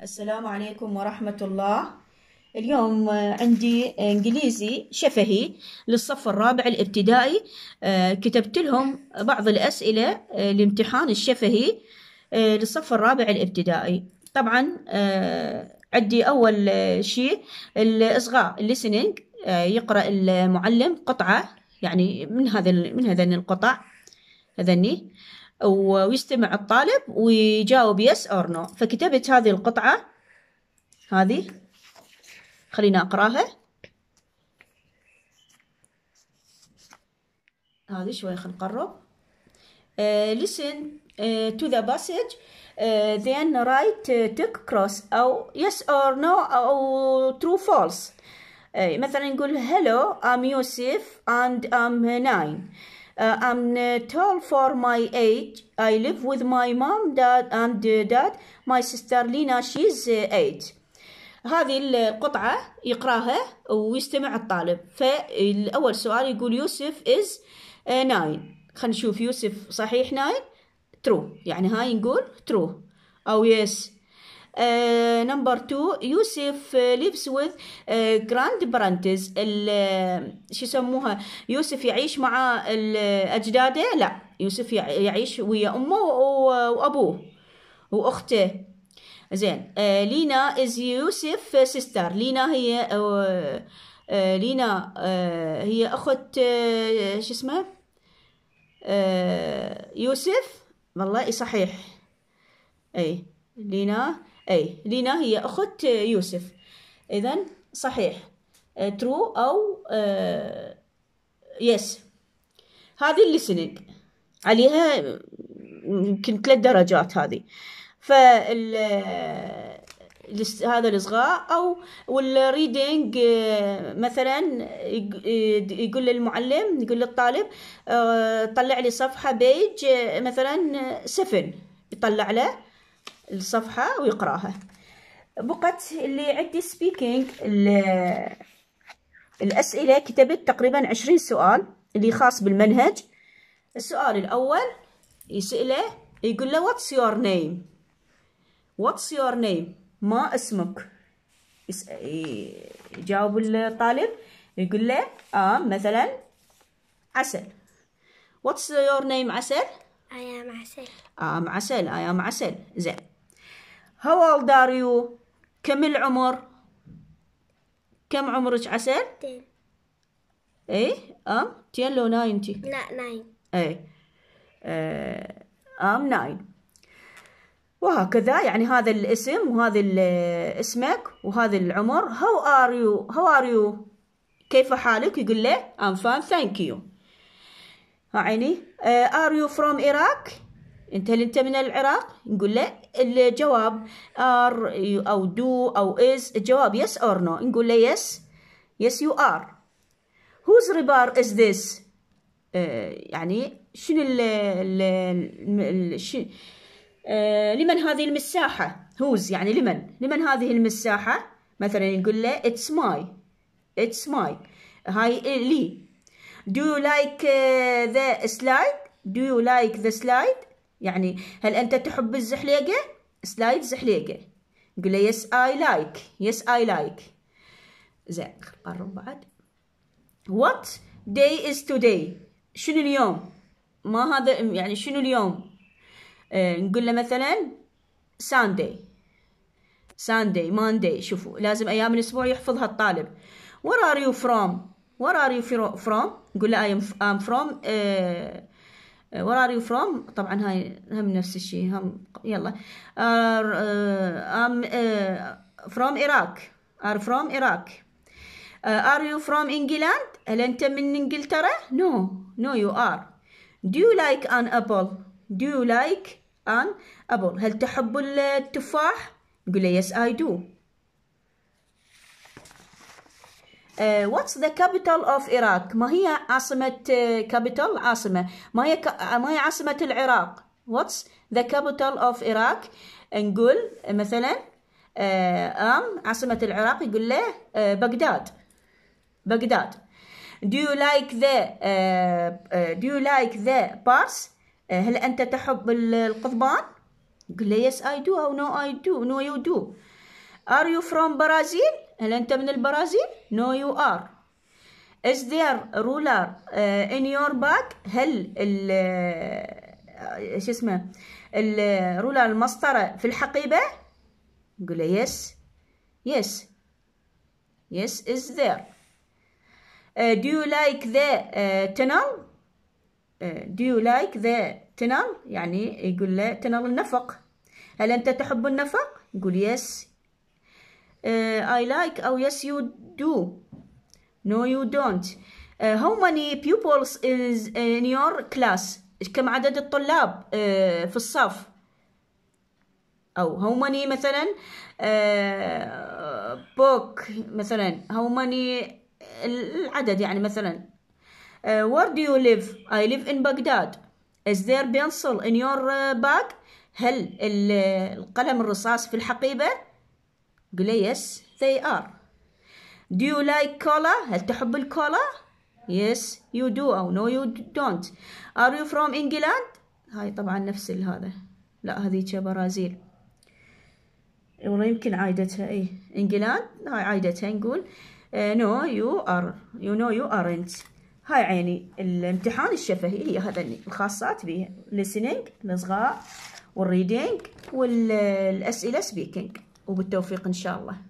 السلام عليكم ورحمة الله اليوم آه، عندي انجليزي شفهي للصف الرابع الابتدائي آه، كتبت لهم بعض الأسئلة آه، لامتحان الشفهي للصف الرابع الابتدائي طبعا عندي أول شيء الإصغاء listening يقرأ المعلم قطعة يعني من هذا من هذين القطع هذني ويستمع الطالب ويجاوب يس اور نو فكتبت هذه القطعة هذه خلينا أقراها هذه شوي خل نقرب uh, listen uh, to the passage uh, then write uh, tick cross أو yes or no أو true false uh, مثلا نقول hello I'm Yusuf and I'm nine Uh, I'm tall for my age. I live with my mom, dad, and dad. My sister Lina, she's eight. هذه القطعة يقراها ويستمع الطالب فالأول سؤال يقول يوسف is nine خلينا نشوف يوسف صحيح nine true يعني هاي نقول true أو yes آه، نمبر 2 يوسف آه، ليفز وذ آه، جراند برانتز شو يسموها يوسف يعيش مع اجداده لا يوسف يعيش ويا امه وابوه واخته زين لينا از يوسف سيستر لينا هي لينا هي اخت شو اسمه يوسف والله صحيح اي لينا أي لينا هي أخت يوسف إذا صحيح ترو آه، أو يس آه، هذه الليسننج عليها يمكن ثلاث درجات هذه فال آه، هذا الصغاء او والريدنج مثلا يقول للمعلم يقول للطالب طلع لي صفحه بيج مثلا سفن يطلع له الصفحه ويقراها بقت اللي عندي سبيكينج الاسئله كتبت تقريبا عشرين سؤال اللي خاص بالمنهج السؤال الاول يسأله يقول له what's your name what's your name ما اسمك يجاوب الطالب يقول له آه مثلا عسل what's your name عسل I am عسل آه عسل I am عسل زين How old كم العمر؟ كم عمرك عسل؟ اي ام 10 لو 9 لا 9 ايه آه، ام ناين وهكذا يعني هذا الاسم وهذا اسمك وهذا العمر how ار يو how ار يو كيف حالك يقول له ام فان ثانك يو عيني ار يو فروم from انت هل انت من العراق نقول له الجواب ار او دو او از الجواب يس اور نو نقول له يس يس يو ار whose ريبار از ذس يعني شنو ال ال آه، لمن هذه المساحة whose يعني لمن لمن هذه المساحة مثلا نقول له اتس ماي اتس ماي هاي لي do you like آه، the slide do you like the slide يعني هل أنت تحب الزحليقة؟ سلايد زحليقة قل له يس اي لايك يس اي لايك زين قرب بعد وات داي از توداي شنو اليوم ما هذا يعني شنو اليوم آه، نقول له مثلا ساندي ساندي ماندي شوفوا لازم ايام الاسبوع يحفظها الطالب وير ار يو فروم وير ار يو فروم؟ نقول له أي أم فروم وير ار يو فروم طبعا هاي هم نفس الشيء هم يلا ار ام فروم عراق ار فروم عراق ار يو فروم انجلاند هل انت من انجلترا نو نو يو ار دو يو لايك ان ابل دو يو لايك ان ابل هل تحب التفاح قل له يس اي دو واتس ذا كابيتال اوف Iraq ما هي عاصمة كابيتال uh, عاصمة ما هي uh, ما هي عاصمة العراق واتس ذا كابيتال اوف Iraq نقول مثلا uh, ام uh, عاصمة العراق يقول له uh, بغداد بغداد do you like the do you like the bars هل أنت تحب القضبان يقول له yes I do أو no I do no you do are you from Brazil هل أنت من البرازيل؟ No you are Is there ruler uh, in your bag؟ هل ال شو اسمه الرولر المسطرة في الحقيبة؟ نقول له yes yes yes is there uh, do you like the uh, tunnel uh, do you like the tunnel يعني يقول له tunnel النفق هل أنت تحب النفق؟ يقول yes I like أو yes you do no you don't how many pupils is in your class كم عدد الطلاب في الصف أو how many مثلا book مثلا how many العدد يعني مثلا where do you live I live in Baghdad is there pencil in your bag هل القلم الرصاص في الحقيبة قل له yes they are do you like cola هل تحب الكولا yes you do أو no you don't are you from England هاي طبعا نفس هذا لا هذيك برازيل والله يمكن عايدتها اي انجلاند هاي عايدتها نقول نو يو ار يو نو يو ارنت هاي عيني الامتحان الشفهي هي هذا الخاصات بيه listening الصغار والريدينج والاسئله سبيكينج وبالتوفيق إن شاء الله